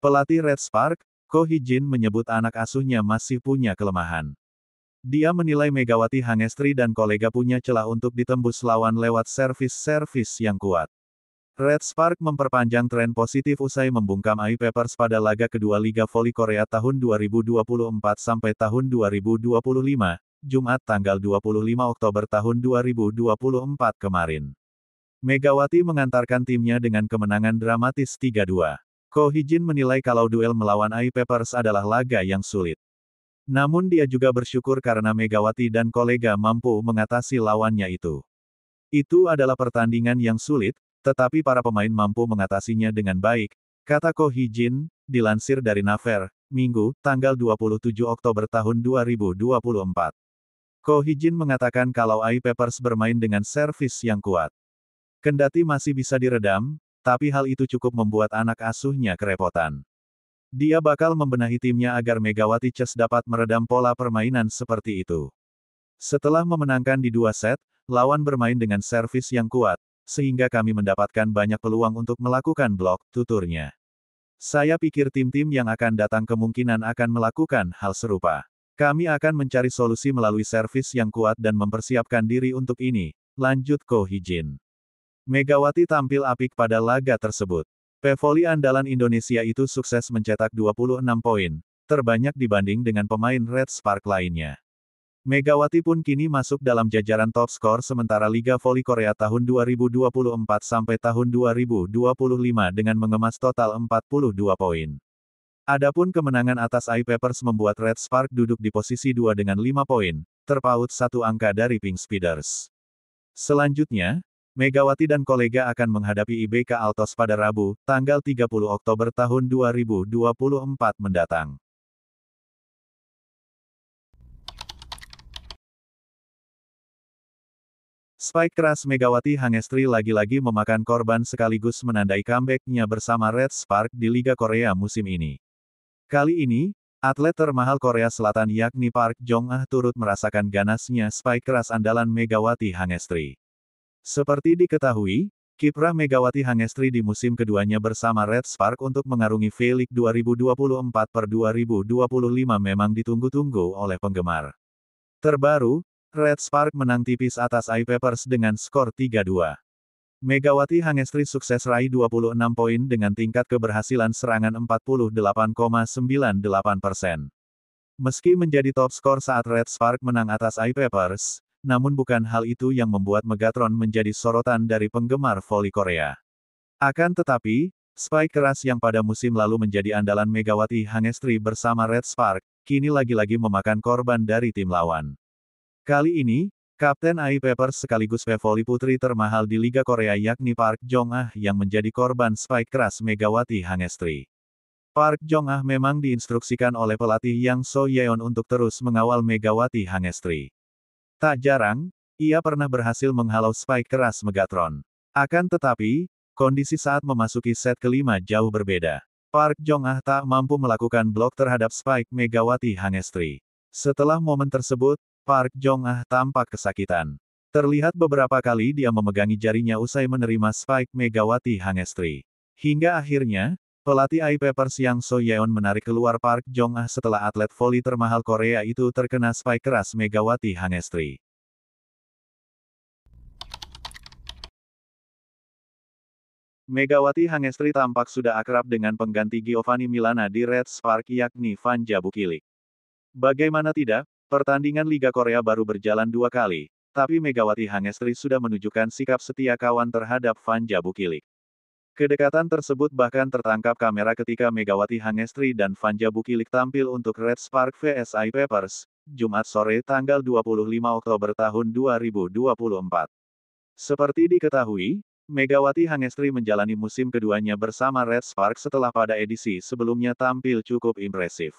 Pelatih Red Spark, Ko Hijin menyebut anak asuhnya masih punya kelemahan. Dia menilai Megawati Hangestri dan kolega punya celah untuk ditembus lawan lewat servis-servis yang kuat. Red Spark memperpanjang tren positif usai membungkam AI Papers pada laga kedua Liga Voli Korea tahun 2024 sampai tahun 2025, Jumat tanggal 25 Oktober tahun 2024 kemarin. Megawati mengantarkan timnya dengan kemenangan dramatis 3-2. Ko Hijin menilai kalau duel melawan AI Peppers adalah laga yang sulit. Namun dia juga bersyukur karena Megawati dan kolega mampu mengatasi lawannya itu. Itu adalah pertandingan yang sulit, tetapi para pemain mampu mengatasinya dengan baik, kata Ko Hijin, dilansir dari Naver, Minggu, tanggal 27 Oktober tahun 2024. Ko Hijin mengatakan kalau AI Peppers bermain dengan servis yang kuat. Kendati masih bisa diredam, tapi hal itu cukup membuat anak asuhnya kerepotan. Dia bakal membenahi timnya agar Megawati Chess dapat meredam pola permainan seperti itu. Setelah memenangkan di dua set, lawan bermain dengan servis yang kuat, sehingga kami mendapatkan banyak peluang untuk melakukan blok, tuturnya. Saya pikir tim-tim yang akan datang kemungkinan akan melakukan hal serupa. Kami akan mencari solusi melalui servis yang kuat dan mempersiapkan diri untuk ini, lanjut Ko Hijin. Megawati tampil apik pada laga tersebut. Pevoli andalan Indonesia itu sukses mencetak 26 poin, terbanyak dibanding dengan pemain Red Spark lainnya. Megawati pun kini masuk dalam jajaran top skor sementara Liga Voli Korea tahun 2024 sampai tahun 2025 dengan mengemas total 42 poin. Adapun kemenangan atas iPapers membuat Red Spark duduk di posisi 2 dengan 5 poin, terpaut satu angka dari Pink Speeders. Selanjutnya, Megawati dan kolega akan menghadapi IBK Altos pada Rabu, tanggal 30 Oktober tahun 2024 mendatang. Spike keras Megawati Hangestri lagi-lagi memakan korban sekaligus menandai comeback-nya bersama Red Spark di Liga Korea musim ini. Kali ini, atlet termahal Korea Selatan yakni Park Jong-ah turut merasakan ganasnya spike keras andalan Megawati Hangestri. Seperti diketahui, kiprah Megawati Hangestri di musim keduanya bersama Red Spark untuk mengarungi V-League 2024 per 2025 memang ditunggu-tunggu oleh penggemar. Terbaru, Red Spark menang tipis atas iPapers dengan skor 3-2. Megawati Hangestri sukses raih 26 poin dengan tingkat keberhasilan serangan 48,98 persen. Meski menjadi top skor saat Red Spark menang atas iPapers, namun bukan hal itu yang membuat Megatron menjadi sorotan dari penggemar voli Korea. Akan tetapi, Spike keras yang pada musim lalu menjadi andalan Megawati Hangestri bersama Red Spark, kini lagi-lagi memakan korban dari tim lawan. Kali ini, Kapten AI Peppers sekaligus pevoli putri termahal di Liga Korea yakni Park Jong-ah yang menjadi korban spike keras Megawati Hangestri. Park Jong-ah memang diinstruksikan oleh pelatih Yang So Yeon untuk terus mengawal Megawati Hangestri. Tak jarang, ia pernah berhasil menghalau spike keras Megatron. Akan tetapi, kondisi saat memasuki set kelima jauh berbeda. Park Jong-ah tak mampu melakukan blok terhadap spike Megawati Hangestri. Setelah momen tersebut, Park Jong-ah tampak kesakitan. Terlihat beberapa kali dia memegangi jarinya usai menerima spike Megawati Hangestri. Hingga akhirnya, Pelatih AI Peppers, Yang So Yeon menarik keluar Park Jong Ah setelah atlet voli termahal Korea itu terkena spike keras Megawati Hangestri. Megawati Hangestri tampak sudah akrab dengan pengganti Giovanni Milana di Red Spark yakni Vanja Bukilik. Bagaimana tidak, pertandingan Liga Korea baru berjalan dua kali, tapi Megawati Hangestri sudah menunjukkan sikap setia kawan terhadap Vanja Bukilik. Kedekatan tersebut bahkan tertangkap kamera ketika Megawati Hangestri dan Vanja Bukilik tampil untuk Red Spark VSI Papers, Jumat sore tanggal 25 Oktober tahun 2024. Seperti diketahui, Megawati Hangestri menjalani musim keduanya bersama Red Spark setelah pada edisi sebelumnya tampil cukup impresif.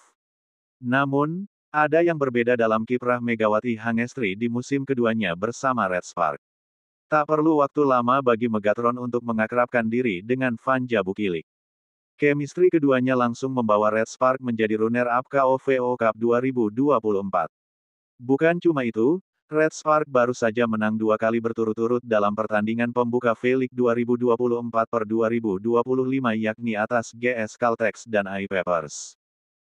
Namun, ada yang berbeda dalam kiprah Megawati Hangestri di musim keduanya bersama Red Spark. Tak perlu waktu lama bagi Megatron untuk mengakrabkan diri dengan Vanja Bukilik. Kemistri keduanya langsung membawa Red Spark menjadi runner-up KOVO Cup 2024. Bukan cuma itu, Red Spark baru saja menang dua kali berturut-turut dalam pertandingan pembuka V-League 2024 per 2025 yakni atas GS Caltex dan iPapers.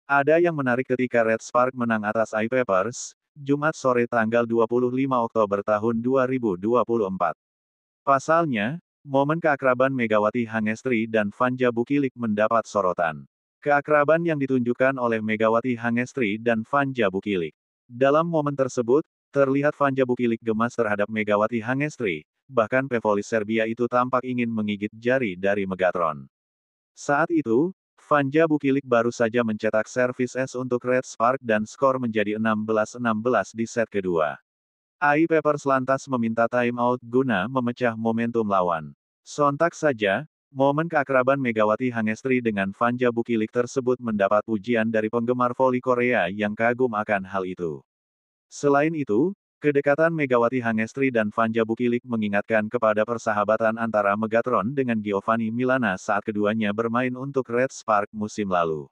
Ada yang menarik ketika Red Spark menang atas iPapers, Jumat sore tanggal 25 Oktober tahun 2024. Pasalnya, momen keakraban Megawati Hangestri dan Vanja Bukilik mendapat sorotan. Keakraban yang ditunjukkan oleh Megawati Hangestri dan Vanja Bukilik. Dalam momen tersebut, terlihat Vanja Bukilik gemas terhadap Megawati Hangestri, bahkan Pevolis Serbia itu tampak ingin mengigit jari dari Megatron. Saat itu, Vanja Bukilik baru saja mencetak servis S untuk Red Spark dan skor menjadi 16-16 di set kedua. AI Peppers lantas meminta timeout guna memecah momentum lawan. Sontak saja, momen keakraban Megawati Hangestri dengan Vanja Bukilik tersebut mendapat pujian dari penggemar voli Korea yang kagum akan hal itu. Selain itu, Kedekatan Megawati Hangestri dan Vanja Bukilik mengingatkan kepada persahabatan antara Megatron dengan Giovanni Milana saat keduanya bermain untuk Red Spark musim lalu.